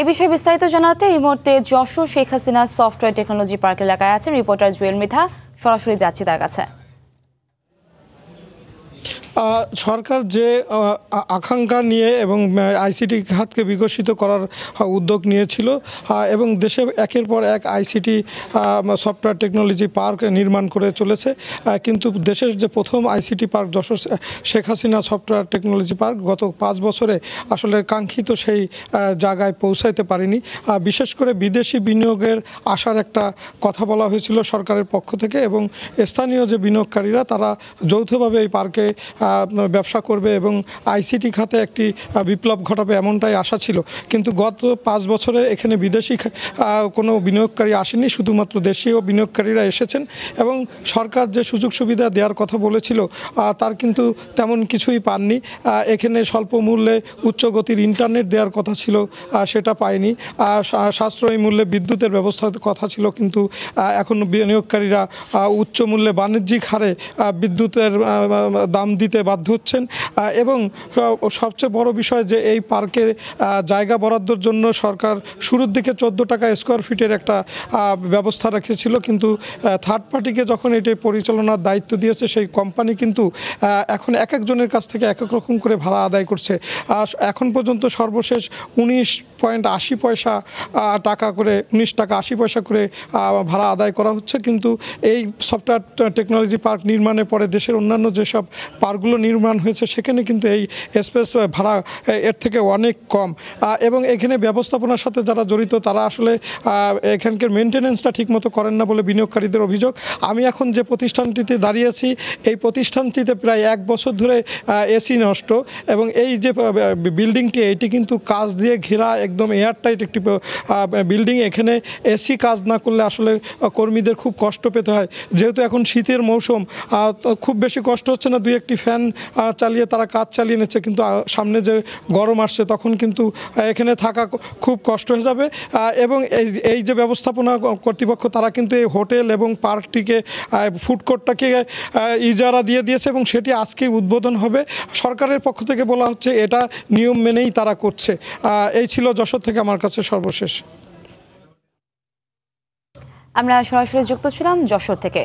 এ বিষয়ে বিস্তারিত জানাতে এই মুহূর্তে Jessore Sheikh Hasina software technology park এলাকায় আছেন রিপোর্টার জুয়েল মিথা সরাসরি যাচ্ছি তার কাছে সরকার যে আকাঙ্ক্ষা নিয়ে এবং আইসিটি খাতকে বিকশিত করার উদ্যোগ নিয়েছিল এবং দেশে একের পর এক আইসিটি সফটওয়্যার টেকনোলজি পার্ক নির্মাণ করে চলেছে কিন্তু দেশের যে প্রথম ICT park Jessore Sheikh Hasina software technology park গত পাঁচ বছরে আসলে কাঙ্ক্ষিত সেই জায়গায় পৌঁছাইতে পারেনি বিশেষ করে বিদেশি বিনিয়োগের আসার একটা কথা বলা হয়েছিল সরকারের পক্ষ থেকে এবং স্থানীয় যে বিনিয়োগকারীরা তারা যৌথভাবে এই পার্কে ব্যবসা করবে এবং আইসিটি খাতে একটি বিপ্লব ঘটাবে এমনটাই আশা ছিল কিন্তু গত পাঁচ বছরে এখানে বিদেশি কোনো বিনিয়োগকারী আসেনি শুধুমাত্র দেশীয় বিনিয়োগকারীরা এসেছেন এবং সরকার যে সুযোগ সুবিধা দেওয়ার কথা বলেছিল তার কিন্তু তেমন কিছুই পাননি এখানে স্বল্প মূল্যে উচ্চ গতির ইন্টারনেট দেওয়ার কথা ছিল সেটা পায়নি সাশ্রয়ী মূল্যে বিদ্যুতের ব্যবস্থার কথা ছিল কিন্তু এখন বিনিয়োগকারীরা উচ্চ মূল্যে বাণিজ্যিক হারে বিদ্যুতের দাম দিতে দিতে বাধ্য হচ্ছেন এবং সবচেয়ে বড় বিষয় যে এই পার্কে জায়গা বরাদ্দর জন্য সরকার শুরুর দিকে চোদ্দো টাকা স্কোয়ার ফিটের একটা ব্যবস্থা রেখেছিল কিন্তু থার্ড পার্টিকে যখন এটি পরিচালনার দায়িত্ব দিয়েছে সেই কোম্পানি কিন্তু এখন এক একজনের কাছ থেকে এক এক রকম করে ভাড়া আদায় করছে এখন পর্যন্ত সর্বশেষ উনিশ পয়েন্ট আশি পয়সা টাকা করে উনিশ টাকা আশি পয়সা করে ভাড়া আদায় করা হচ্ছে কিন্তু এই সফটওয়্যার টেকনোলজি পার্ক নির্মাণের পরে দেশের অন্যান্য যেসব পার্ক ঘরগুলো নির্মাণ হয়েছে সেখানে কিন্তু এই স্পেস ভাড়া এর থেকে অনেক কম এবং এখানে ব্যবস্থাপনার সাথে যারা জড়িত তারা আসলে এখানকার মেনটেন্যান্সটা ঠিকমতো করেন না বলে বিনিয়োগকারীদের অভিযোগ আমি এখন যে প্রতিষ্ঠানটিতে দাঁড়িয়েছি এই প্রতিষ্ঠানটিতে প্রায় এক বছর ধরে এসি নষ্ট এবং এই যে বিল্ডিংটি এটি কিন্তু কাজ দিয়ে ঘেরা একদম এয়ারটাইট একটি বিল্ডিং এখানে এসি কাজ না করলে আসলে কর্মীদের খুব কষ্ট পেতে হয় যেহেতু এখন শীতের মৌসুম খুব বেশি কষ্ট হচ্ছে না দুই একটি ফ্যান ফ্যান চালিয়ে তারা কাজ চালিয়ে নিচ্ছে কিন্তু সামনে যে গরম আসছে তখন কিন্তু এখানে থাকা খুব কষ্ট হয়ে যাবে এবং এই এই যে ব্যবস্থাপনা কর্তৃপক্ষ তারা কিন্তু এই হোটেল এবং পার্কটিকে ফুড কোর্টটাকে ইজারা দিয়ে দিয়েছে এবং সেটি আজকেই উদ্বোধন হবে সরকারের পক্ষ থেকে বলা হচ্ছে এটা নিয়ম মেনেই তারা করছে এই ছিল যশোর থেকে আমার কাছে সর্বশেষ আমরা সরাসরি যুক্ত ছিলাম যশোর থেকে